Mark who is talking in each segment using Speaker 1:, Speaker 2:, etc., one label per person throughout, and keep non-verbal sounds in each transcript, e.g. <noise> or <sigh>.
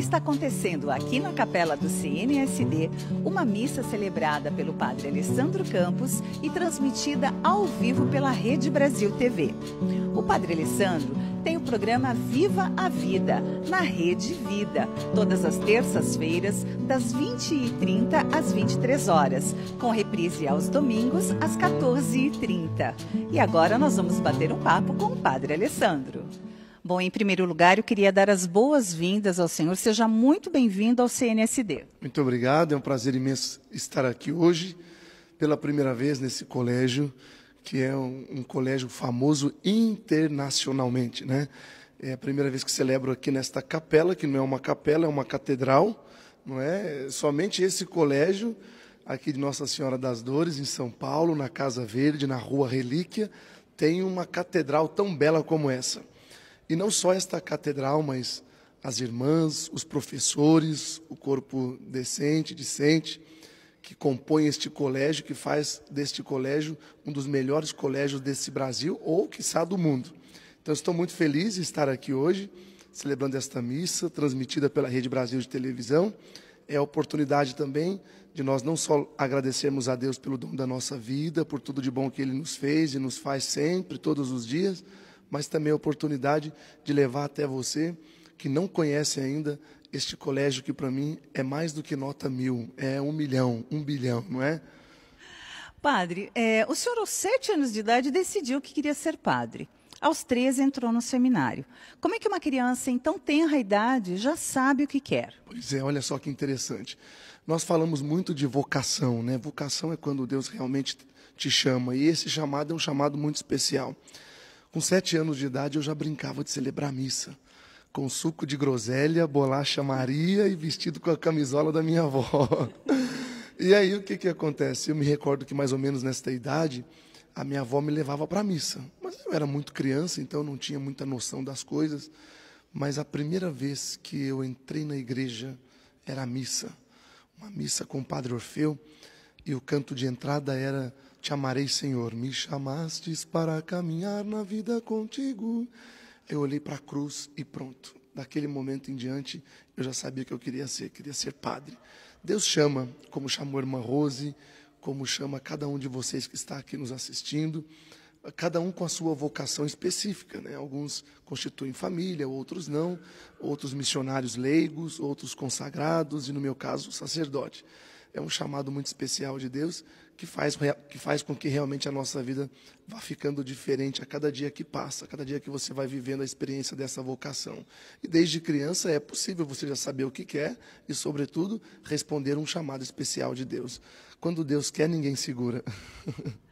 Speaker 1: Está acontecendo aqui na capela do CNSD uma missa celebrada pelo padre Alessandro Campos e transmitida ao vivo pela Rede Brasil TV. O padre Alessandro tem o programa Viva a Vida, na Rede Vida, todas as terças-feiras, das 20h30 às 23 horas, com reprise aos domingos, às 14h30. E agora nós vamos bater um papo com o padre Alessandro. Bom, em primeiro lugar, eu queria dar as boas-vindas ao senhor. Seja muito bem-vindo ao CNSD.
Speaker 2: Muito obrigado, é um prazer imenso estar aqui hoje, pela primeira vez nesse colégio, que é um, um colégio famoso internacionalmente, né? É a primeira vez que celebro aqui nesta capela, que não é uma capela, é uma catedral, não é? Somente esse colégio aqui de Nossa Senhora das Dores, em São Paulo, na Casa Verde, na Rua Relíquia, tem uma catedral tão bela como essa. E não só esta catedral, mas as irmãs, os professores, o corpo decente, discente, que compõe este colégio, que faz deste colégio um dos melhores colégios desse Brasil ou, quiçá, do mundo. Então, estou muito feliz de estar aqui hoje, celebrando esta missa, transmitida pela Rede Brasil de Televisão. É a oportunidade também de nós não só agradecermos a Deus pelo dom da nossa vida, por tudo de bom que Ele nos fez e nos faz sempre, todos os dias, mas também a oportunidade de levar até você que não conhece ainda este colégio que para mim é mais do que nota mil, é um milhão, um bilhão, não é?
Speaker 1: Padre, é, o senhor aos sete anos de idade decidiu que queria ser padre. Aos três entrou no seminário. Como é que uma criança em tão tenra idade já sabe o que quer?
Speaker 2: Pois é, olha só que interessante. Nós falamos muito de vocação, né? Vocação é quando Deus realmente te chama, e esse chamado é um chamado muito especial. Com sete anos de idade, eu já brincava de celebrar a missa, com suco de groselha, bolacha Maria e vestido com a camisola da minha avó. <laughs> E aí, o que, que acontece? Eu me recordo que, mais ou menos nesta idade, a minha avó me levava para a missa. Mas eu era muito criança, então não tinha muita noção das coisas. Mas a primeira vez que eu entrei na igreja era a missa. Uma missa com o padre Orfeu. E o canto de entrada era: Te amarei, Senhor, me chamastes para caminhar na vida contigo. Eu olhei para a cruz e pronto. Daquele momento em diante, eu já sabia o que eu queria ser, queria ser padre. Deus chama, como chamou a irmã Rose, como chama cada um de vocês que está aqui nos assistindo, cada um com a sua vocação específica. Né? Alguns constituem família, outros não, outros missionários leigos, outros consagrados e, no meu caso, sacerdote é um chamado muito especial de Deus que faz, que faz com que realmente a nossa vida vá ficando diferente a cada dia que passa, a cada dia que você vai vivendo a experiência dessa vocação. E desde criança é possível você já saber o que quer e, sobretudo, responder um chamado especial de Deus. Quando Deus quer,
Speaker 1: ninguém segura. <laughs>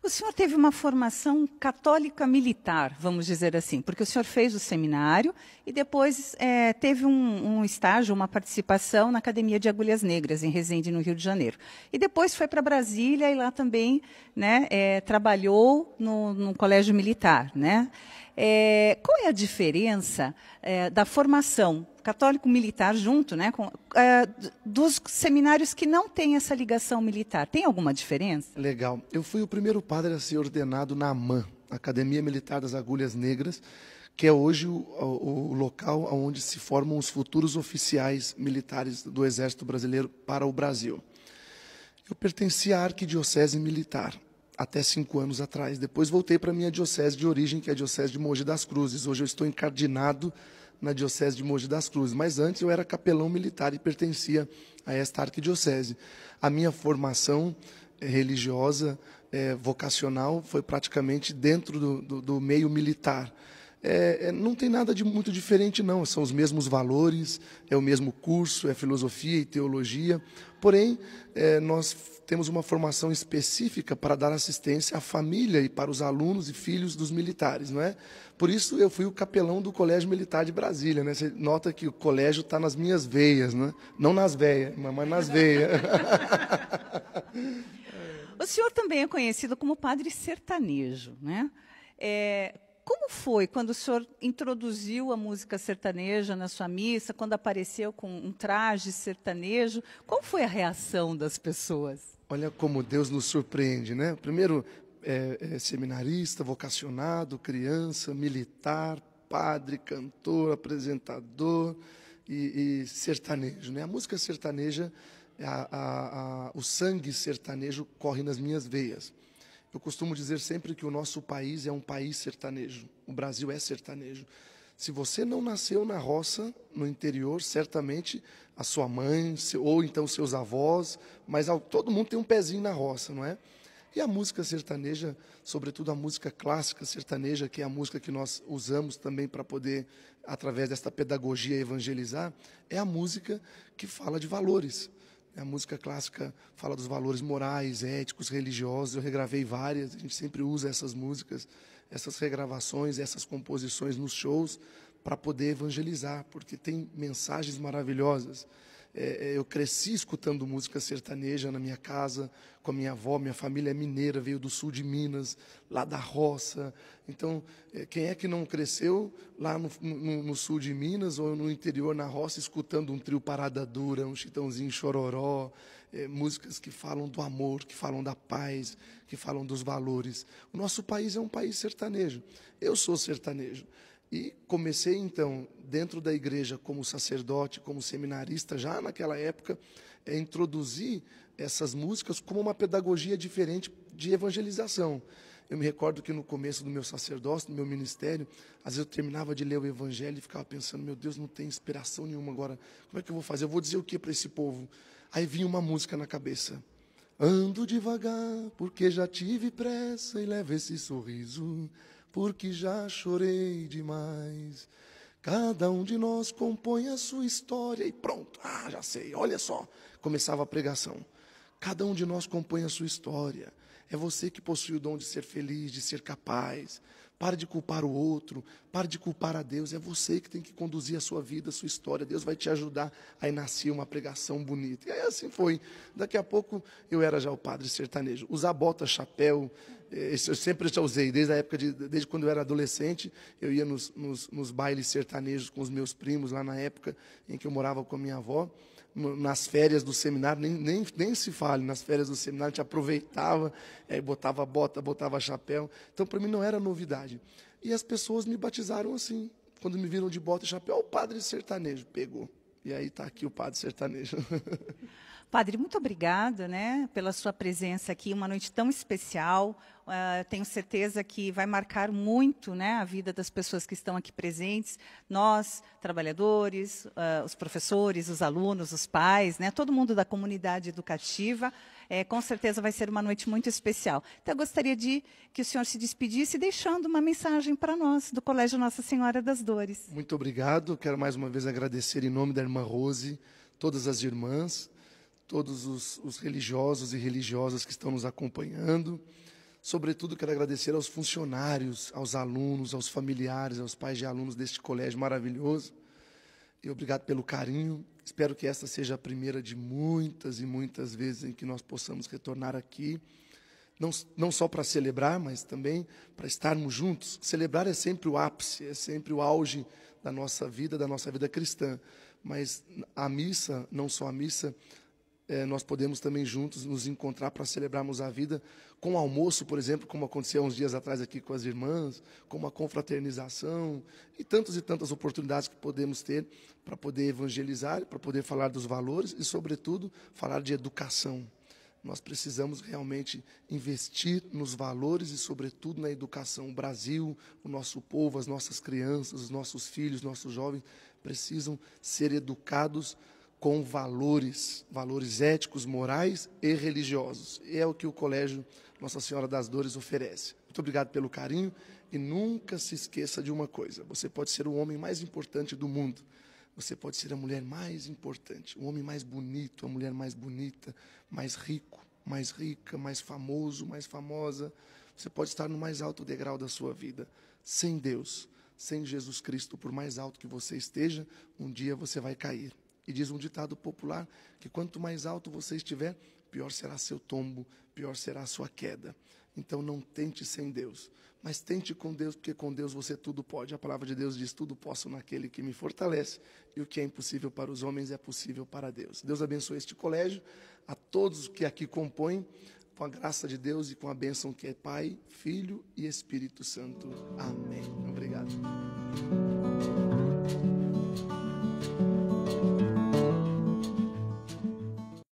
Speaker 1: O senhor teve uma formação católica militar, vamos dizer assim, porque o senhor fez o seminário e depois é, teve um, um, estágio, uma participação na Academia de Agulhas Negras, em Resende, no Rio de Janeiro. E depois foi para Brasília e lá também né, é, trabalhou no, no colégio militar. Né? É, qual é a diferença é, da formação católico militar junto, né, com, é, dos seminários que não têm essa ligação militar? Tem alguma diferença? Legal. Eu fui o primeiro padre a ser ordenado na AMAN, Academia Militar
Speaker 2: das Agulhas Negras, que é hoje o, o, o local onde se formam os futuros oficiais militares do Exército Brasileiro para o Brasil. Eu pertencia à Arquidiocese Militar até cinco anos atrás. Depois voltei para a minha diocese de origem, que é a diocese de Mogi das Cruzes. Hoje eu estou encardinado na diocese de Mogi das Cruzes, mas antes eu era capelão militar e pertencia a esta arquidiocese. A minha formação eh, religiosa, é, vocacional, foi praticamente dentro do, do, do meio militar. É, é, não tem nada de muito diferente, não. São os mesmos valores, é o mesmo curso, é filosofia e teologia. Porém, é, nós temos uma formação específica para dar assistência à família e para os alunos e filhos dos militares, não é? Por isso eu fui o capelão do Colégio Militar de Brasília, né? Você nota que o colégio está nas minhas veias, né? Não nas veias, mas nas veias.
Speaker 1: <laughs> o senhor também é conhecido como padre sertanejo, né? É, como foi quando o senhor introduziu a música sertaneja na sua missa, quando apareceu com um traje sertanejo? Qual foi a reação das pessoas?
Speaker 2: Olha como Deus nos surpreende, né? Primeiro, é, é, seminarista, vocacionado, criança, militar, padre, cantor, apresentador e, e sertanejo. Né? A música sertaneja, a, a, a, o sangue sertanejo corre nas minhas veias. Eu costumo dizer sempre que o nosso país é um país sertanejo. O Brasil é sertanejo. Se você não nasceu na roça, no interior, certamente a sua mãe ou então seus avós, mas todo mundo tem um pezinho na roça, não é? E a música sertaneja, sobretudo a música clássica sertaneja, que é a música que nós usamos também para poder, através desta pedagogia, evangelizar, é a música que fala de valores. A música clássica fala dos valores morais, éticos, religiosos. Eu regravei várias, a gente sempre usa essas músicas, essas regravações, essas composições nos shows para poder evangelizar, porque tem mensagens maravilhosas. É, é, eu cresci escutando música sertaneja na minha casa, com a minha avó, minha família é mineira, veio do sul de Minas, lá da roça. Então, é, quem é que não cresceu lá no, no, no, sul de Minas ou no interior, na roça, escutando um trio Parada Dura, um Chitãozinho Chororó, é, músicas que falam do amor, que falam da paz, que falam dos valores. O nosso país é um país sertanejo. Eu sou sertanejo. E comecei então, dentro da igreja, como sacerdote, como seminarista, já naquela época, a introduzir essas músicas como uma pedagogia diferente de evangelização. Eu me recordo que no começo do meu sacerdócio, do meu ministério, às vezes eu terminava de ler o evangelho e ficava pensando: meu Deus, não tem inspiração nenhuma agora. Como é que eu vou fazer? Eu vou dizer o que para esse povo? Aí vinha uma música na cabeça. Ando devagar, porque já tive pressa e levo esse sorriso porque já chorei demais. Cada um de nós compõe a sua história e pronto. Ah, já sei, olha só. Começava a pregação. Cada um de nós compõe a sua história. É você que possui o dom de ser feliz, de ser capaz. Pare de culpar o outro, pare de culpar a Deus. É você que tem que conduzir a sua vida, a sua história. Deus vai te ajudar. Aí nascia uma pregação bonita. E aí assim foi. Daqui a pouco eu era já o padre sertanejo. Usar bota, chapéu, eh, eu sempre já usei, desde a época de, desde quando eu era adolescente, eu ia nos, nos, nos, bailes sertanejos com os meus primos, lá na época em que eu morava com a minha avó, nas férias do seminário, nem, nem, nem se fale, nas férias do seminário, a gente aproveitava, é, botava bota, botava chapéu, então para mim não era novidade. E as pessoas me batizaram assim, quando me viram de bota e chapéu, o padre sertanejo pegou. E aí está aqui o padre sertanejo. <laughs>
Speaker 1: Padre, muito obrigada né, pela sua presença aqui, uma noite tão especial. Uh, tenho certeza que vai marcar muito né, a vida das pessoas que estão aqui presentes. Nós, trabalhadores, uh, os professores, os alunos, os pais, né, todo mundo da comunidade educativa. É, com certeza vai ser uma noite muito especial. Então, eu gostaria de que o senhor se despedisse deixando uma mensagem para nós, do Colégio Nossa Senhora das Dores.
Speaker 2: Muito obrigado. Quero mais uma vez agradecer em nome da irmã Rose, todas as irmãs, todos os, os religiosos e religiosas que estão nos acompanhando. Sobretudo, quero agradecer aos funcionários, aos alunos, aos familiares, aos pais de alunos deste colégio maravilhoso e obrigado pelo carinho. Espero que essa seja a primeira de muitas e muitas vezes em que nós possamos retornar aqui, não, não só para celebrar, mas também para estarmos juntos. Celebrar é sempre o ápice, é sempre o auge da nossa vida, da nossa vida cristã. Mas a missa, não só a missa, é, nós podemos também juntos nos encontrar para celebrarmos a vida com almoço, por exemplo, como aconteceu uns dias atrás aqui com as irmãs, com uma confraternização e tantas e tantas oportunidades que podemos ter para poder evangelizar, para poder falar dos valores e, sobretudo, falar de educação. Nós precisamos realmente investir nos valores e, sobretudo, na educação. O Brasil, o nosso povo, as nossas crianças, os nossos filhos, nossos jovens precisam ser educados com valores, valores éticos, morais e religiosos. E é o que o Colégio Nossa Senhora das Dores oferece. Muito obrigado pelo carinho e nunca se esqueça de uma coisa: você pode ser o homem mais importante do mundo. Você pode ser a mulher mais importante, o homem mais bonito, a mulher mais bonita, mais rico, mais rica, mais famoso, mais famosa. Você pode estar no mais alto degrau da sua vida. Sem Deus, sem Jesus Cristo, por mais alto que você esteja, um dia você vai cair. E diz um ditado popular que quanto mais alto você estiver, pior será seu tombo, pior será sua queda. Então não tente sem Deus, mas tente com Deus, porque com Deus você tudo pode. A palavra de Deus diz: tudo posso naquele que me fortalece, e o que é impossível para os homens é possível para Deus. Deus abençoe este colégio, a todos que aqui compõem, com a graça de Deus e com a bênção que é Pai, Filho e Espírito Santo. Amém. Obrigado.